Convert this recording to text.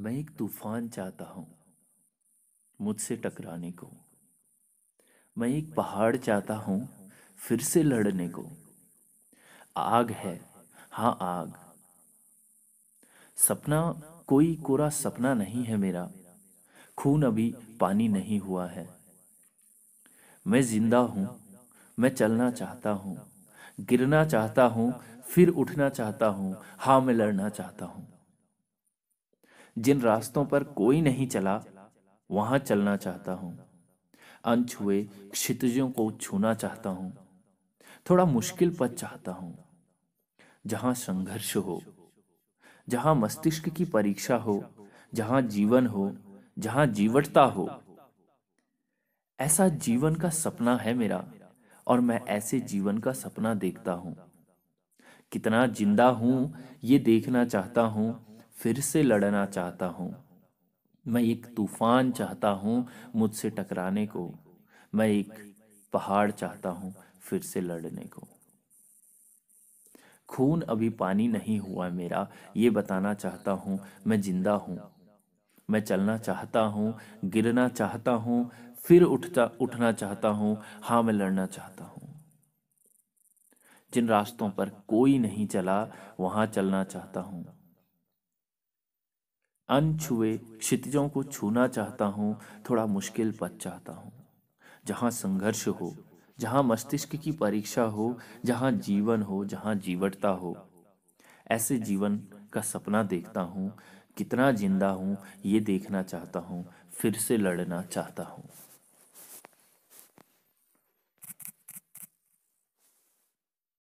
मैं एक तूफान चाहता हूं मुझसे टकराने को मैं एक पहाड़ चाहता हूं फिर से लड़ने को आग है हाँ आग सपना कोई कोरा सपना नहीं है मेरा खून अभी पानी नहीं हुआ है मैं जिंदा हूं मैं चलना चाहता हूं गिरना चाहता हूं फिर उठना चाहता हूं हाँ मैं लड़ना चाहता हूं जिन रास्तों पर कोई नहीं चला वहां चलना चाहता हूं अनछुए क्षितिजों को छूना चाहता हूं थोड़ा मुश्किल पद चाहता हूं जहां संघर्ष हो जहां मस्तिष्क की परीक्षा हो जहां जीवन हो जहां जीवटता हो ऐसा जीवन का सपना है मेरा और मैं ऐसे जीवन का सपना देखता हूं कितना जिंदा हूं ये देखना चाहता हूं फिर से लड़ना चाहता हूँ मैं एक तूफान चाहता हूँ मुझसे टकराने को मैं एक पहाड़ चाहता हूँ फिर से लड़ने को खून अभी पानी नहीं हुआ मेरा ये बताना चाहता हूँ मैं जिंदा हूँ मैं चलना चाहता हूँ गिरना चाहता हूँ फिर उठता उठना चाहता हूँ हाँ मैं लड़ना चाहता हूँ जिन रास्तों पर कोई नहीं चला वहाँ चलना चाहता हूँ अनछुए क्षितिजों को छूना चाहता हूँ थोड़ा मुश्किल पद चाहता हूँ जहाँ संघर्ष हो जहाँ मस्तिष्क की परीक्षा हो जहाँ जीवन हो जहाँ जीवटता हो ऐसे जीवन का सपना देखता हूँ कितना जिंदा हूँ ये देखना चाहता हूँ फिर से लड़ना चाहता हूँ